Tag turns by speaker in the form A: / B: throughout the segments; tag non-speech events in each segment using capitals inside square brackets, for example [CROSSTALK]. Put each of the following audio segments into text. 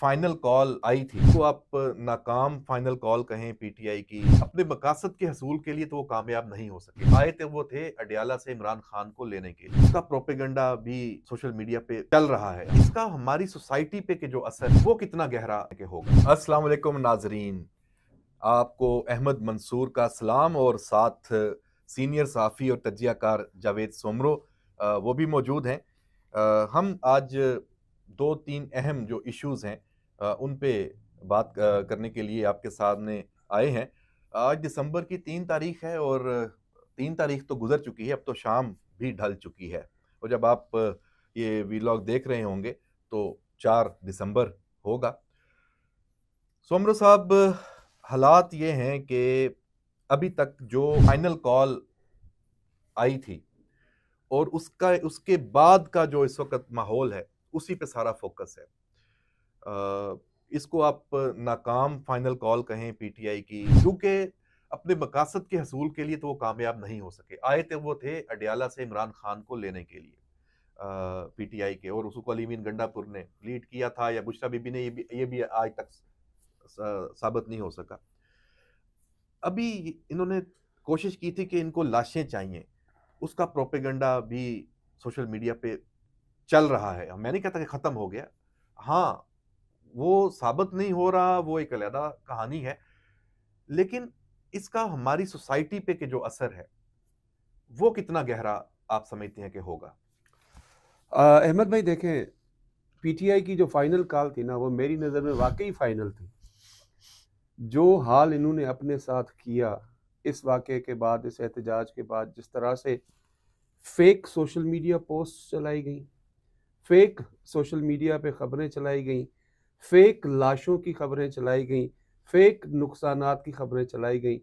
A: final call آئی تھی تو آپ ناکام فائنل کال کہیں پی ٹی آئی کی اپنے مقاصد کے حصول کے لیے تو وہ کامیاب نہیں ہو سکے آئے تھے وہ تھے اڈیالہ سے عمران خان کو لینے کے لیے اس کا پروپیگنڈا بھی سوشل میڈیا پہ چل رہا ہے اس کا ہماری سوسائٹی پہ جو اثر وہ کتنا گہرا کے ہوگا السلام علیکم ناظرین آپ کو احمد منصور کا سلام اور ساتھ سینئر صحافی اور تجزیہ کار جاوید سومرو وہ بھی موجود ہیں ہم آج دو تین اہم جو ایشوز ہیں ان پہ بات کرنے کے لیے آپ کے سامنے آئے ہیں آج دسمبر کی تین تاریخ ہے اور تین تاریخ تو گزر چکی ہے اب تو شام بھی ڈھل چکی ہے اور جب آپ یہ وی لاگ دیکھ رہے ہوں گے تو چار دسمبر ہوگا سومرو صاحب حالات یہ ہیں کہ ابھی تک جو فائنل کال آئی تھی اور اس کا اس کے بعد کا جو اس وقت ماحول ہے اسی پہ سارا فوکس ہے آ, اس کو آپ ناکام فائنل کال کہیں پی ٹی آئی کی کیونکہ اپنے مقاصد کے حصول کے لیے تو وہ کامیاب نہیں ہو سکے آئے تھے وہ تھے اڈیالہ سے عمران خان کو لینے کے لیے پی ٹی آئی کے اور کو علیمین گنڈا پور نے لیڈ کیا تھا یا بشرا بی بی نے یہ بھی آج تک ثابت نہیں ہو سکا ابھی انہوں نے کوشش کی تھی کہ ان کو لاشیں چاہیے اس کا پروپیگنڈا بھی سوشل میڈیا پہ چل رہا ہے میں نہیں کہتا کہ ختم ہو گیا ہاں وہ ثابت نہیں ہو رہا وہ ایک علیحدہ کہانی ہے لیکن اس کا ہماری سوسائٹی پہ جو اثر ہے وہ کتنا گہرا آپ سمجھتے ہیں کہ ہوگا
B: احمد بھائی دیکھیں پی ٹی آئی کی جو فائنل کال تھی نا وہ میری نظر میں واقعی فائنل تھی جو حال انہوں نے اپنے ساتھ کیا اس واقعے کے بعد اس احتجاج کے بعد جس طرح سے فیک سوشل میڈیا پوسٹ چلائی گئیں فیک سوشل میڈیا پہ خبریں چلائی گئیں فیک لاشوں کی خبریں چلائی گئیں فیک نقصانات کی خبریں چلائی گئیں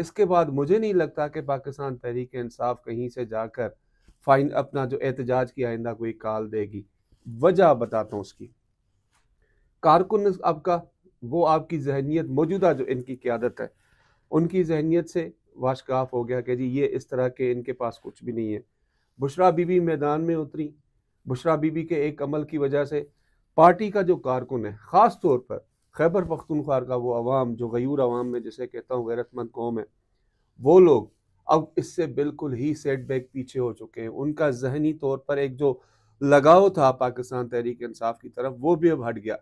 B: اس کے بعد مجھے نہیں لگتا کہ پاکستان تحریک انصاف کہیں سے جا کر فائن اپنا جو احتجاج کی آئندہ کوئی کال دے گی وجہ بتاتا ہوں اس کی کارکن آپ کا وہ آپ کی ذہنیت موجودہ جو ان کی قیادت ہے ان کی ذہنیت سے واشکاف ہو گیا کہ جی یہ اس طرح کے ان کے پاس کچھ بھی نہیں ہے بشرا بی بی میدان میں اتری بشرا بی بی کے ایک عمل کی وجہ سے پارٹی کا جو کارکن ہے خاص طور پر خیبر پختونخوار کا وہ عوام جو غیور عوام میں جسے کہتا ہوں غیرت مند قوم ہے وہ لوگ اب اس سے بالکل ہی سیٹ بیک پیچھے ہو چکے ہیں ان کا ذہنی طور پر ایک جو لگاؤ تھا پاکستان تحریک انصاف کی طرف وہ بھی اب ہٹ گیا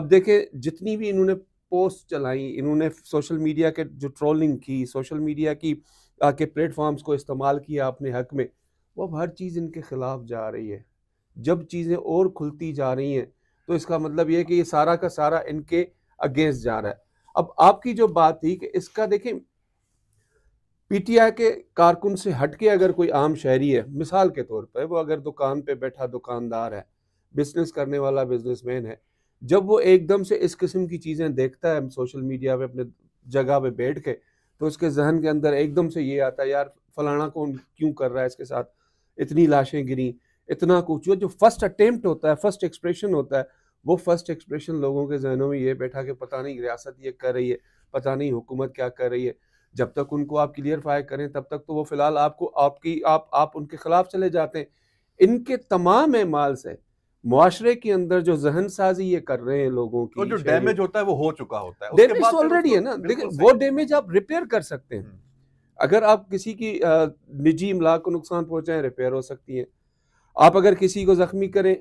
B: اب دیکھیں جتنی بھی انہوں نے پوسٹ چلائیں انہوں نے سوشل میڈیا کے جو ٹرولنگ کی سوشل میڈیا کی آ کے فارمز کو استعمال کیا اپنے حق میں وہ اب ہر چیز ان کے خلاف جا رہی ہے جب چیزیں اور کھلتی جا رہی ہیں تو اس کا مطلب یہ کہ یہ سارا کا سارا ان کے اگینسٹ جا رہا ہے اب آپ کی جو بات تھی کہ اس کا دیکھیں پی ٹی آئی کے کارکن سے ہٹ کے اگر کوئی عام شہری ہے مثال کے طور پہ وہ اگر دکان پہ بیٹھا دکاندار ہے بزنس کرنے والا بزنس مین ہے جب وہ ایک دم سے اس قسم کی چیزیں دیکھتا ہے سوشل میڈیا پہ اپنے جگہ پہ بیٹھ کے تو اس کے ذہن کے اندر ایک دم سے یہ آتا ہے یار فلانا کون کیوں کر رہا ہے اس کے ساتھ اتنی لاشیں گریں اتنا کچھ جو فرسٹ اٹیمپٹ ہوتا ہے فرسٹ ایکسپریشن ہوتا ہے وہ فرسٹ ایکسپریشن لوگوں کے ذہنوں میں یہ بیٹھا کہ پتہ نہیں ریاست یہ کر رہی ہے پتہ نہیں حکومت کیا کر رہی ہے جب تک ان کو آپ کلیئر فائی کریں تب تک تو وہ فی الحال آپ کو آپ آپ آپ کی ان کے خلاف چلے جاتے ہیں ان کے تمام اعمال سے معاشرے کے اندر جو ذہن سازی یہ کر رہے ہیں لوگوں کی جو ڈیمیج ہوتا ہے وہ
A: ہو چکا ہوتا ہے ڈیمیج آلریڈی ہے نا دیکھیں وہ
B: ڈیمیج آپ ریپیئر کر سکتے ہیں اگر آپ کسی کی نجی املاک کو نقصان پہنچائیں ریپیئر ہو سکتی ہیں آپ اگر کسی کو زخمی کریں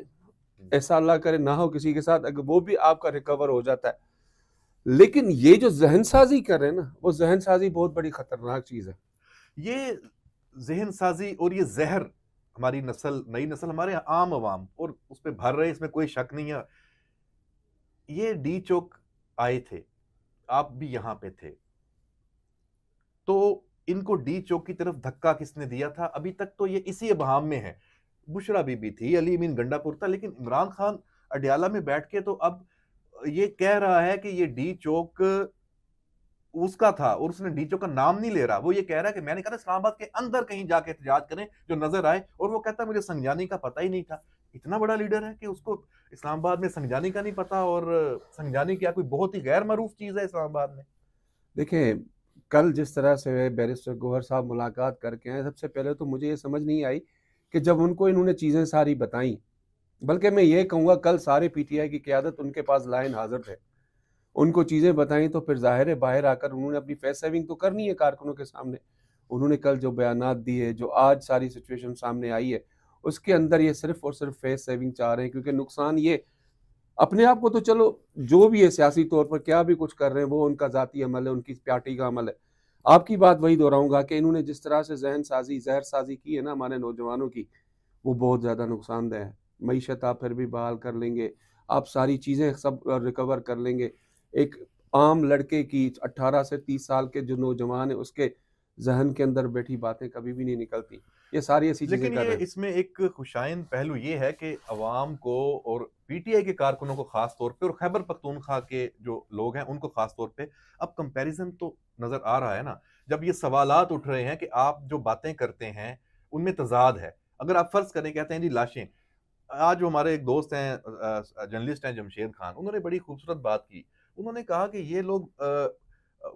B: ایسا اللہ کرے نہ ہو کسی کے ساتھ اگر وہ بھی آپ کا ریکور ہو جاتا ہے لیکن یہ جو ذہن سازی کر رہے ہیں نا وہ ذہن سازی بہت بڑی
A: خطرناک چیز ہے یہ ذہن سازی اور یہ زہر ہماری نسل نئی نسل ہمارے عام عوام اور اس پہ بھر رہے اس میں کوئی شک نہیں ہے یہ ڈی چوک آئے تھے آپ بھی یہاں پہ تھے تو ان کو ڈی چوک کی طرف دھکا کس نے دیا تھا ابھی تک تو یہ اسی ابہام میں ہے بشرا بی بی تھی علی امین گنڈا پور تھا لیکن عمران خان اڈیالہ میں بیٹھ کے تو اب یہ کہہ رہا ہے کہ یہ ڈی چوک اس کا تھا اور اس نے ڈی چوک کا نام نہیں لے رہا وہ یہ کہہ رہا ہے کہ میں نے کہا اسلام آباد کے اندر کہیں جا کے احتجاج کریں جو نظر آئے اور وہ کہتا ہے مجھے سنجانی کا پتہ ہی نہیں تھا اتنا بڑا لیڈر ہے کہ اس کو اسلام آباد میں سنگجانی کا نہیں پتا اور سنجانی کیا کوئی بہت ہی غیر معروف چیز ہے اسلام آباد میں
B: دیکھیں کل جس طرح سے بیرسٹر گوہر صاحب ملاقات کر کے ہیں سب سے پہلے تو مجھے یہ سمجھ نہیں آئی کہ جب ان کو انہوں نے چیزیں ساری بتائیں بلکہ میں یہ کہوں گا کل سارے پی ٹی آئی کی قیادت ان کے پاس لائن حاضر تھے ان کو چیزیں بتائیں تو پھر ظاہر ہے باہر آ کر انہوں نے اپنی فیس سیونگ تو کرنی ہے کارکنوں کے سامنے انہوں نے کل جو بیانات دی ہے جو آج ساری سچویشن سامنے آئی ہے اس کے اندر یہ صرف اور صرف فیس سیونگ چاہ رہے ہیں کیونکہ نقصان یہ اپنے آپ کو تو چلو جو بھی ہے سیاسی طور پر کیا بھی کچھ کر رہے ہیں وہ ان کا ذاتی عمل ہے ان کی پارٹی کا عمل ہے آپ کی بات وہی دہراؤں گا کہ انہوں نے جس طرح سے ذہن سازی زہر سازی کی ہے نا ہمارے نوجوانوں کی وہ بہت زیادہ نقصان دہ ہے معیشت آپ پھر بھی بحال کر لیں گے آپ ساری چیزیں سب ریکور کر لیں گے ایک عام لڑکے کی اٹھارہ سے تیس سال کے جو نوجوان ہیں اس کے ذہن کے اندر بیٹھی باتیں کبھی بھی نہیں نکلتی یہ ساری ایسی لیکن یہ
A: اس میں ایک خوشائن پہلو یہ ہے کہ عوام کو اور پی ٹی آئی کے کارکنوں کو خاص طور پہ اور خیبر پختونخوا کے جو لوگ ہیں ان کو خاص طور پہ اب کمپیریزن تو نظر آ رہا ہے نا جب یہ سوالات اٹھ رہے ہیں کہ آپ جو باتیں کرتے ہیں ان میں تضاد ہے اگر آپ فرض کریں کہتے ہیں جی لاشیں آج جو ہمارے ایک دوست ہیں جرنلسٹ ہیں جمشید خان انہوں نے بڑی خوبصورت بات کی انہوں نے کہا کہ یہ لوگ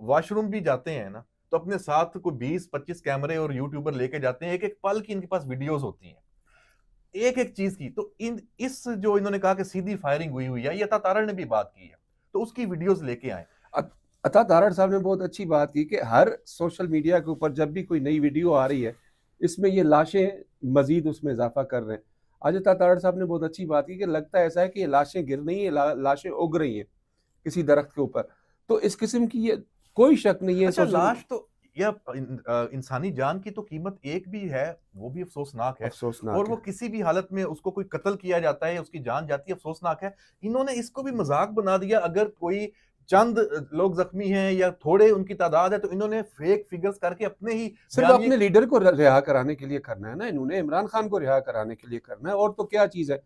A: واش روم بھی جاتے ہیں نا تو اپنے ساتھ کو بیس پچیس کیمرے اور یوٹیوبر لے کے جاتے ہیں ایک ایک پل کی ان کے پاس ویڈیوز ہوتی ہیں ایک ایک چیز کی تو ان اس جو انہوں نے کہا کہ سیدھی فائرنگ ہوئی ہوئی ہے یہ اتا تارڑ نے بھی بات کی ہے تو اس کی ویڈیوز لے کے آئیں اتا تارڑ صاحب نے بہت اچھی بات کی کہ ہر سوشل
B: میڈیا کے اوپر جب بھی کوئی نئی ویڈیو آ رہی ہے اس میں یہ لاشیں مزید اس میں اضافہ کر رہے ہیں آج اتا تارڑ صاحب نے بہت اچھی بات کی کہ لگتا ایسا ہے کہ یہ لاشیں گر نہیں ہیں لاشیں اگ رہی ہیں
A: کسی درخت کے اوپر تو اس قسم کی یہ کوئی شک نہیں ہے اچھا، لاش تو یا انسانی جان کی تو قیمت ایک بھی ہے وہ بھی افسوسناک ہے اور وہ کسی بھی حالت میں اس کو کوئی قتل کیا جاتا ہے اس کی جان جاتی ہے افسوسناک ہے انہوں نے اس کو بھی مزاق بنا دیا اگر کوئی چند لوگ زخمی ہیں یا تھوڑے ان کی تعداد ہے تو انہوں نے فیک فگرز کر کے اپنے ہی صرف یعنی اپنے لیڈر
B: کو رہا کرانے کے لیے کرنا ہے نا
A: انہوں نے عمران خان کو رہا کرانے
B: کے لیے کرنا ہے اور تو کیا چیز ہے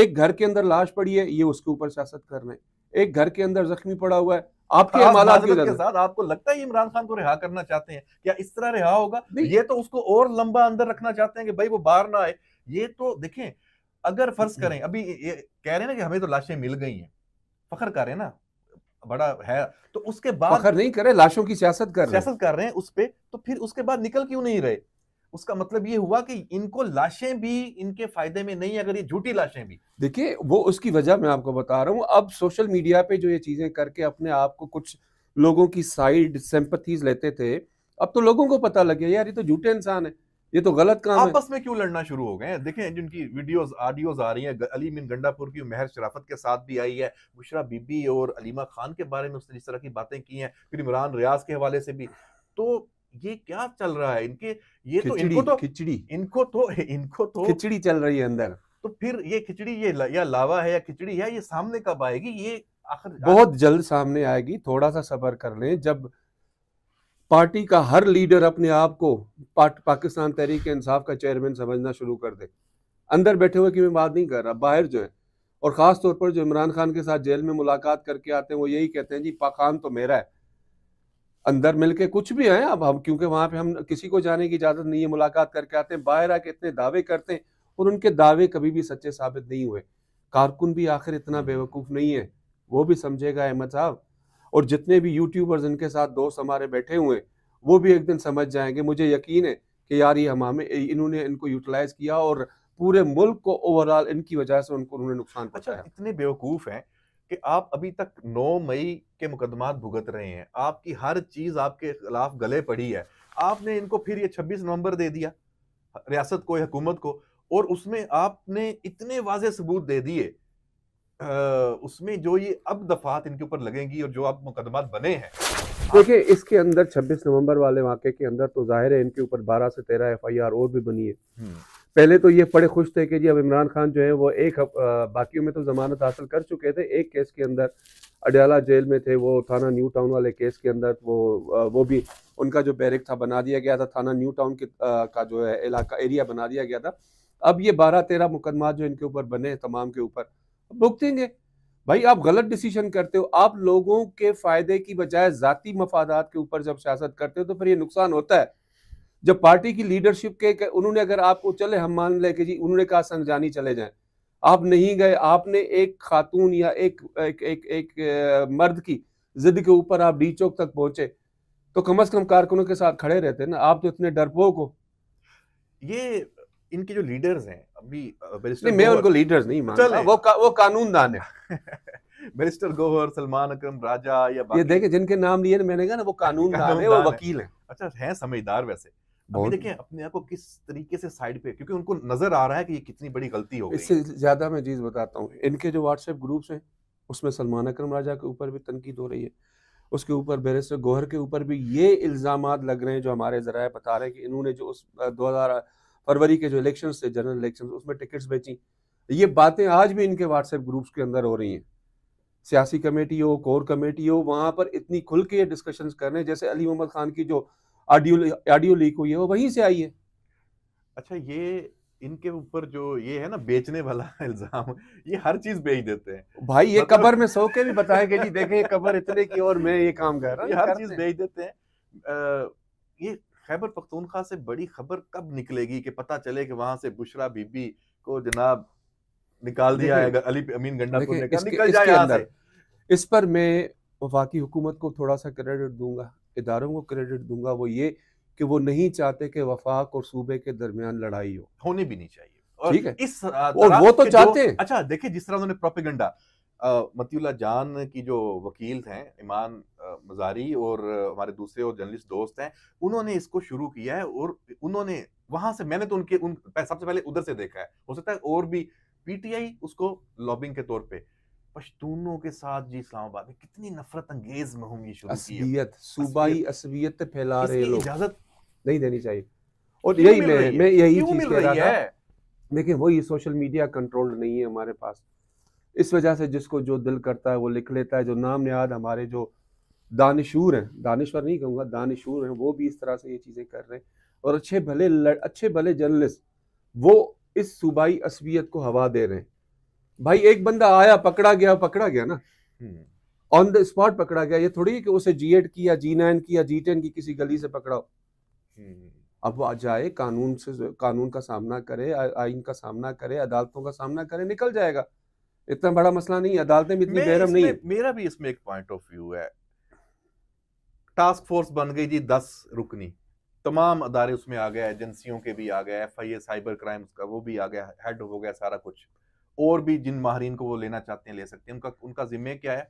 B: ایک گھر کے اندر لاش پڑی ہے یہ اس کے اوپر سیاست کرنا ہے ایک گھر کے اندر زخمی پڑا ہوا ہے آپ آپ کے کے ساتھ
A: کو کو لگتا ہے عمران خان رہا کرنا چاہتے ہیں اس اس طرح رہا ہوگا یہ تو کو اور لمبا اندر رکھنا چاہتے ہیں کہ بھائی وہ باہر نہ آئے یہ تو دیکھیں اگر فرض کریں ابھی یہ کہہ رہے نا کہ ہمیں تو لاشیں مل گئی ہیں فخر کر رہے ہیں نا بڑا ہے تو اس کے بعد فخر نہیں لاشوں کی سیاست کر رہے سیاست کر رہے ہیں اس پہ تو پھر اس کے بعد نکل کیوں نہیں رہے اس کا مطلب یہ ہوا کہ ان کو لاشیں بھی ان کے فائدے میں نہیں اگر یہ جھوٹی لاشیں بھی دیکھیں وہ اس کی وجہ میں آپ کو بتا رہا ہوں اب سوشل میڈیا
B: پہ جو یہ چیزیں کر کے اپنے آپ کو کچھ لوگوں کی سائیڈ سیمپتھیز لیتے تھے
A: اب تو لوگوں کو پتہ لگ گیا یار یہ تو جھوٹے انسان ہیں یہ تو غلط کام ہے آپس میں کیوں لڑنا شروع ہو گئے ہیں دیکھیں جن کی ویڈیوز آڈیوز آ رہی ہیں علی من گنڈا پور کی مہر شرافت کے ساتھ بھی آئی ہے بشرا بی بی اور علیمہ خان کے بارے میں اس نے جس طرح کی باتیں کی ہیں پھر عمران ریاض کے حوالے سے بھی تو یہ کیا چل رہا ہے ان کے یہ تو کھچڑی ان کو تو ان کو تو کھچڑی چل رہی ہے اندر تو پھر یہ یہ کھچڑی یا لاوا ہے یا کھچڑی ہے یہ سامنے کب آئے گی یہ آخر بہت
B: جلد سامنے آئے گی تھوڑا سا صبر کر لیں جب پارٹی کا ہر لیڈر اپنے آپ کو پاکستان تحریک انصاف کا چیئرمین سمجھنا شروع کر دے اندر بیٹھے ہوئے کہ میں بات نہیں کر رہا باہر جو ہے اور خاص طور پر جو عمران خان کے ساتھ جیل میں ملاقات کر کے آتے ہیں وہ یہی کہتے ہیں جی پاکان تو میرا ہے اندر مل کے کچھ بھی ہیں اب ہم کیونکہ وہاں پہ ہم کسی کو جانے کی اجازت نہیں ہے ملاقات کر کے آتے ہیں باہر آ کے اتنے دعوے کرتے ہیں اور ان کے دعوے کبھی بھی سچے ثابت نہیں ہوئے کارکن بھی آخر اتنا بیوقوف نہیں ہے وہ بھی سمجھے گا احمد صاحب اور جتنے بھی یوٹیوبرز ان کے ساتھ دوست ہمارے بیٹھے ہوئے وہ بھی ایک دن سمجھ جائیں گے مجھے یقین ہے کہ یار یہ ہم انہوں نے ان کو یوٹیلائز کیا اور پورے
A: ملک کو اوور ان کی وجہ سے ان کو انہوں نے نقصان اچھا، پہنچایا اتنے بیوقوف ہیں کہ آپ ابھی تک نو مئی کے مقدمات بھگت رہے ہیں آپ کی ہر چیز آپ کے خلاف گلے پڑی ہے آپ نے ان کو پھر یہ چھبیس نومبر دے دیا ریاست کو حکومت کو اور اس میں آپ نے اتنے واضح ثبوت دے دیے اس میں جو یہ اب دفعات ان کے اوپر لگیں گی اور جو اب مقدمات بنے ہیں
B: دیکھیں اس کے اندر چھبیس نومبر والے واقعے کے اندر تو ظاہر ہے ان کے اوپر بارہ سے تیرہ ایف آئی آر اور بھی بنی ہے پہلے تو یہ بڑے خوش تھے کہ جی اب عمران خان جو ہے وہ ایک باقیوں میں تو ضمانت حاصل کر چکے تھے ایک کیس کے اندر اڈیالہ جیل میں تھے وہ تھانہ نیو ٹاؤن والے کیس کے اندر وہ وہ بھی ان کا جو بیرک تھا بنا دیا گیا تھا تھانہ نیو ٹاؤن کے کا جو ہے علاقہ ایریا بنا دیا گیا تھا اب یہ بارہ تیرہ مقدمات جو ان کے اوپر بنے ہیں تمام کے اوپر بھگتیں گے بھائی آپ غلط ڈیسیشن کرتے ہو آپ لوگوں کے فائدے کی بجائے ذاتی مفادات کے اوپر جب سیاست کرتے ہو تو پھر یہ نقصان ہوتا ہے جب پارٹی کی لیڈرشپ کے کہ انہوں نے اگر آپ کو چلے ہم مان لے کہ جی انہوں نے کہا سنگجانی چلے جائیں آپ نہیں گئے آپ نے ایک خاتون یا ایک ایک ایک, ایک مرد کی زد کے اوپر آپ ڈی چوک تک پہنچے تو کم از کم کارکنوں کے ساتھ کھڑے رہتے نا آپ تو اتنے ڈرپوک ہو یہ ان کے جو لیڈرز ہیں
A: ابھی میں ان کو لیڈرز نہیں مانتا وہ قانون دان ہے بیرسٹر گوہر سلمان اکرم راجہ یا یہ دیکھیں جن کے نام لیے میں نے کہا نا وہ قانون دان ہیں وہ وکیل ہیں اچھا ہیں سمجھدار ویسے ابھی دیکھیں اپنے آپ کو کس طریقے سے سائیڈ پہ کیونکہ ان کو نظر آ رہا ہے کہ یہ کتنی
B: بڑی غلطی ہو گئی اس سے زیادہ میں چیز بتاتا ہوں ان کے جو واٹس ایپ گروپس ہیں اس میں سلمان اکرم راجہ کے اوپر بھی تنقید ہو رہی ہے اس کے اوپر بیرسٹر گوہر کے اوپر بھی یہ الزامات لگ رہے ہیں جو ہمارے ذرائع بتا رہے ہیں کہ انہوں نے جو اس دو ہزار فروری کے جو الیکشنز تھے جنرل الیکشنز اس میں ٹکٹس بیچیں یہ باتیں آج بھی ان کے واٹس ایپ گروپس کے اندر ہو رہی ہیں سیاسی کمیٹی ہو کور کمیٹی ہو وہاں پر اتنی کھل کے یہ ڈسکشنز کر رہے ہیں جیسے علی محمد خان کی جو آڈیو آڈیو لیک ہوئی ہے وہ وہیں سے آئی ہے
A: اچھا یہ ان کے اوپر جو یہ ہے نا بیچنے والا [LAUGHS] الزام یہ ہر چیز بیچ دیتے ہیں بھائی یہ مطلب قبر میں سو کے بھی بتائیں گے جی دیکھیں یہ قبر اتنے کی اور میں یہ کام کر رہا ہوں یہ ہر چیز بیچ دیتے ہیں یہ خیبر پختونخوا سے بڑی خبر کب نکلے گی کہ پتہ چلے کہ وہاں سے بشرا بی بی کو جناب نکال دیا ہے علی امین گنڈا کو نکل جائے
B: اس پر میں وفاقی حکومت کو تھوڑا سا کریڈٹ دوں گا اداروں کو کریڈٹ دوں گا وہ یہ
A: کہ وہ نہیں چاہتے کہ وفاق اور صوبے کے درمیان لڑائی ہو ہونے بھی نہیں چاہیے اور وہ تو چاہتے ہیں اچھا دیکھیں جس طرح انہوں نے پروپیگنڈا متی اللہ جان کی جو وکیل ہیں ایمان مزاری اور ہمارے دوسرے اور جرنلسٹ دوست ہیں انہوں نے اس کو شروع کیا ہے اور انہوں نے وہاں سے میں نے تو ان کے سب سے پہلے ادھر سے دیکھا ہے ہو سکتا ہے اور بھی پی ٹی آئی اس کو لابنگ کے طور پہ پشتونوں کے ساتھ جی اسلام آباد میں کتنی نفرت انگیز مہم یہ شروع کی ہے صوبائی پھیلا رہے لوگ
B: اجازت نہیں دینی چاہیے اور یہی میں میں یہی چیز کہہ رہا تھا وہی سوشل میڈیا کنٹرول نہیں ہے ہمارے پاس اس وجہ سے جس کو جو دل کرتا ہے وہ لکھ لیتا ہے جو نام نیاد ہمارے جو دانشور ہیں دانشور نہیں کہوں گا دانشور ہیں وہ بھی اس طرح سے یہ چیزیں کر رہے ہیں اور اچھے بھلے اچھے بھلے جرنلسٹ وہ اس صوبائی عصبیت کو ہوا دے رہے ہیں بھائی ایک بندہ آیا پکڑا گیا پکڑا گیا نا آن دا اسپاٹ پکڑا گیا یہ تھوڑی کہ اسے جی ایٹ کی یا جی نائن کی یا جی ٹین کی کسی گلی سے پکڑا ہو اب وہ جائے قانون سے قانون کا سامنا کرے آئین کا سامنا کرے عدالتوں کا سامنا کرے نکل جائے گا اتنا بڑا مسئلہ نہیں عدالتیں بھی اتنی بحرم نہیں
A: میرا بھی اس میں ایک پوائنٹ آف ویو ہے ٹاسک فورس بن گئی جی دس رکنی تمام ادارے اس میں آ گئے ایجنسیوں کے بھی آ گئے F I A cyber crimes کا وہ بھی آ گیا ہیڈ ہو گیا سارا کچھ اور بھی جن ماہرین کو وہ لینا چاہتے ہیں لے سکتے ہیں ان کا ان کا ذمہ کیا ہے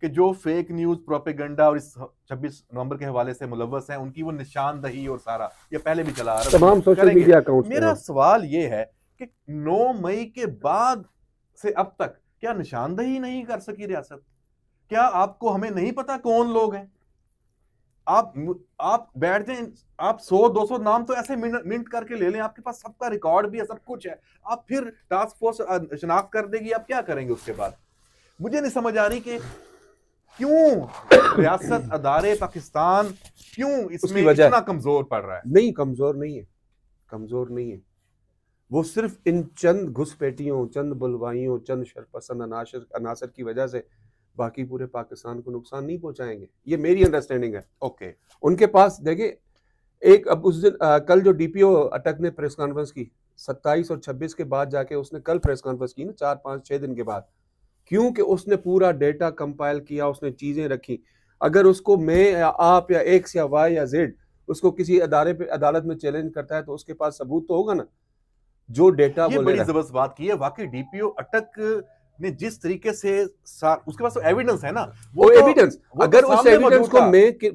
A: کہ جو فیک نیوز پروپیگنڈا اور اس چھبیس نومبر کے حوالے سے ملوث ہیں ان کی وہ نشاندہی اور سارا یہ پہلے بھی چلا رہا تمام سوشل میڈیا اکاؤنٹ میرا سوال یہ ہے کہ نو مئی کے بعد سے اب تک کیا نشاندہی نہیں کر سکی ریاست کیا آپ کو ہمیں نہیں پتا کون لوگ ہیں آپ آپ بیٹھ جائیں آپ سو دو سو نام تو ایسے منٹ کر کے لے لیں آپ کے پاس سب کا ریکارڈ بھی ہے سب کچھ ہے آپ پھر ٹاسک فورس شناخت کر دے گی آپ کیا کریں گے اس کے بعد مجھے نہیں سمجھ آ رہی کہ کیوں ریاست ادارے پاکستان کیوں اس میں اتنا کمزور پڑ رہا ہے
B: نہیں کمزور نہیں ہے کمزور نہیں ہے وہ صرف ان چند گھس پیٹیوں چند بلوائیوں چند شرپسند عناصر کی وجہ سے باقی پورے پاکستان کو نقصان نہیں پہنچائیں گے یہ میری انڈرسٹینڈنگ ہے اوکے ان کے پاس دیکھیں ایک اب اس دن کل جو ڈی پی او اٹک نے پریس کانفرنس کی ستائیس اور چھبیس کے بعد جا کے اس نے کل پریس کانفرنس کی نا چار پانچ چھ دن کے بعد کیونکہ اس نے پورا ڈیٹا کمپائل کیا اس نے چیزیں رکھی اگر اس کو میں یا آپ یا ایکس یا وائی یا زیڈ اس کو کسی ادارے پہ عدالت میں چیلنج کرتا ہے تو اس کے پاس ثبوت تو ہوگا نا جو ڈیٹا یہ بڑی
A: زبست بات کی ہے واقعی ڈی پی او اٹک نے جس طریقے سے اس کے پاس تو ایویڈنس ہے نا وہ ایویڈنس اگر اس ایویڈنس کو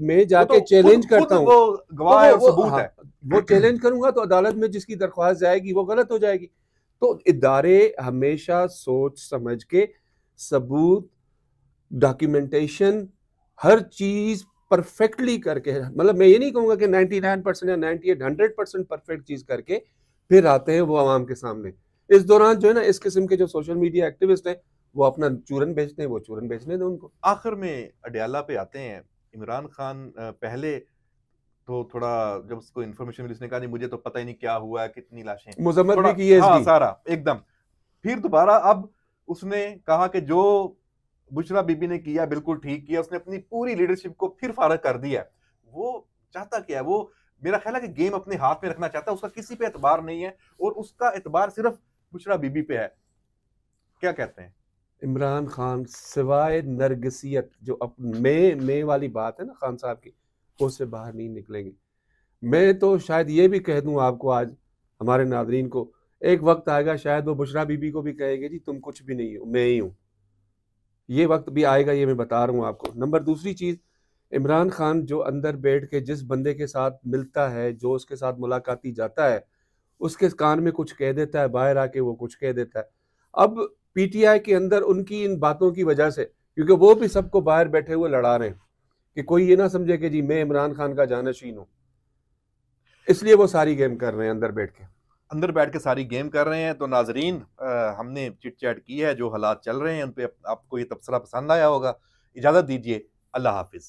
B: میں جا کے چیلنج کرتا ہوں گواہ ہے ہاں، ثبوت ہے وہ چیلنج کروں گا تو عدالت میں جس کی درخواست جائے گی وہ غلط ہو جائے گی تو ادارے ہمیشہ سوچ سمجھ کے ثبوت ڈاکیومنٹیشن ہر چیز پرفیکٹلی کر کے مطلب میں یہ نہیں کہوں گا کہ نائنٹی نائن پرسینٹ یا ninety eight hundred percent perfect چیز کر کے پھر آتے ہیں وہ عوام کے سامنے اس دوران جو ہے نا اس قسم کے جو سوشل میڈیا ایکٹیوسٹ ہیں وہ اپنا چورن بیچتے ہیں وہ چورن بیچنے دیں ان کو
A: آخر میں اڈیالا پہ آتے ہیں عمران خان پہلے تو تھوڑا جب اس کو انفارمیشن ملی اس نے کہا نہیں مجھے تو پتہ ہی نہیں کیا ہوا ہے کتنی لاشیں مزمت بھی کی ہے اس ہاں، سارا ایک دم پھر دوبارہ اب اس نے کہا کہ جو بشرا بی بی نے کیا بالکل ٹھیک کیا اس نے اپنی پوری لیڈرشپ کو پھر فارغ کر دیا وہ چاہتا کیا ہے وہ میرا خیال ہے کہ گیم اپنے ہاتھ میں رکھنا چاہتا ہے اس کا کسی پہ اعتبار نہیں ہے اور اس کا اعتبار صرف بشرا بی بی پہ ہے ہے کیا کہتے ہیں
B: عمران خان خان سوائے نرگسیت جو میں میں والی بات نا صاحب کی سے باہر نہیں نکلیں گے میں تو شاید یہ بھی کہہ دوں آپ کو آج ہمارے ناظرین کو ایک وقت آئے گا شاید وہ بشرا بی بی کو بھی کہے گے جی تم کچھ بھی نہیں ہو میں ہی ہوں یہ وقت بھی آئے گا یہ میں بتا رہا ہوں آپ کو نمبر دوسری چیز عمران خان جو اندر بیٹھ کے جس بندے کے ساتھ ملتا ہے جو اس کے ساتھ ملاقاتی جاتا ہے اس کے کان میں کچھ کہہ دیتا ہے باہر آ کے وہ کچھ کہہ دیتا ہے اب پی ٹی آئی کے اندر ان کی ان باتوں کی وجہ سے کیونکہ وہ بھی سب کو باہر بیٹھے ہوئے لڑا رہے ہیں کہ کوئی یہ نہ سمجھے کہ جی میں عمران خان کا جانشین ہوں
A: اس لیے وہ ساری گیم کر رہے ہیں اندر بیٹھ کے اندر بیٹھ کے ساری گیم کر رہے ہیں تو ناظرین ہم نے چٹ چیٹ کی ہے جو حالات چل رہے ہیں ان پہ آپ کو یہ تبصرہ پسند آیا ہوگا اجازت دیجیے اللہ حافظ